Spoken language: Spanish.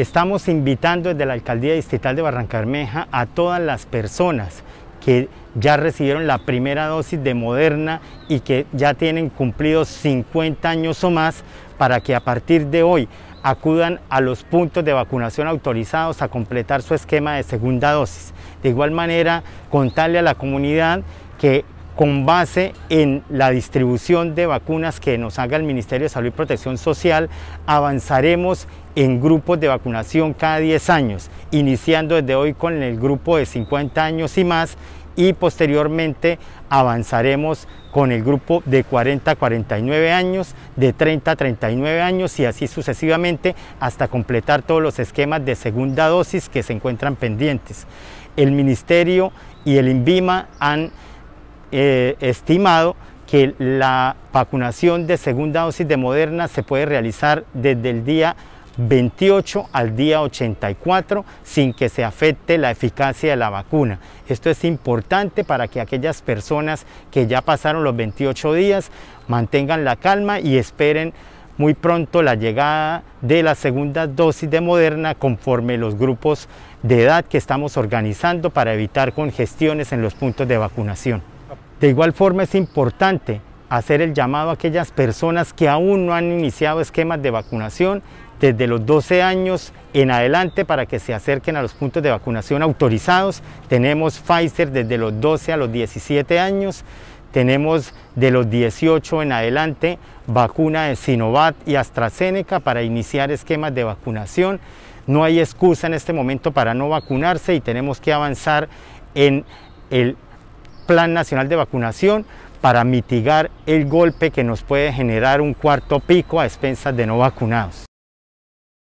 Estamos invitando desde la Alcaldía Distrital de Barrancabermeja a todas las personas que ya recibieron la primera dosis de Moderna y que ya tienen cumplidos 50 años o más para que a partir de hoy acudan a los puntos de vacunación autorizados a completar su esquema de segunda dosis. De igual manera, contarle a la comunidad que con base en la distribución de vacunas que nos haga el Ministerio de Salud y Protección Social, avanzaremos en grupos de vacunación cada 10 años, iniciando desde hoy con el grupo de 50 años y más y posteriormente avanzaremos con el grupo de 40 a 49 años, de 30 a 39 años y así sucesivamente hasta completar todos los esquemas de segunda dosis que se encuentran pendientes. El Ministerio y el INVIMA han eh, estimado que la vacunación de segunda dosis de Moderna se puede realizar desde el día 28 al día 84 sin que se afecte la eficacia de la vacuna. Esto es importante para que aquellas personas que ya pasaron los 28 días mantengan la calma y esperen muy pronto la llegada de la segunda dosis de Moderna conforme los grupos de edad que estamos organizando para evitar congestiones en los puntos de vacunación. De igual forma es importante hacer el llamado a aquellas personas que aún no han iniciado esquemas de vacunación desde los 12 años en adelante para que se acerquen a los puntos de vacunación autorizados. Tenemos Pfizer desde los 12 a los 17 años, tenemos de los 18 en adelante vacuna de Sinovac y AstraZeneca para iniciar esquemas de vacunación. No hay excusa en este momento para no vacunarse y tenemos que avanzar en el plan nacional de vacunación para mitigar el golpe que nos puede generar un cuarto pico a expensas de no vacunados.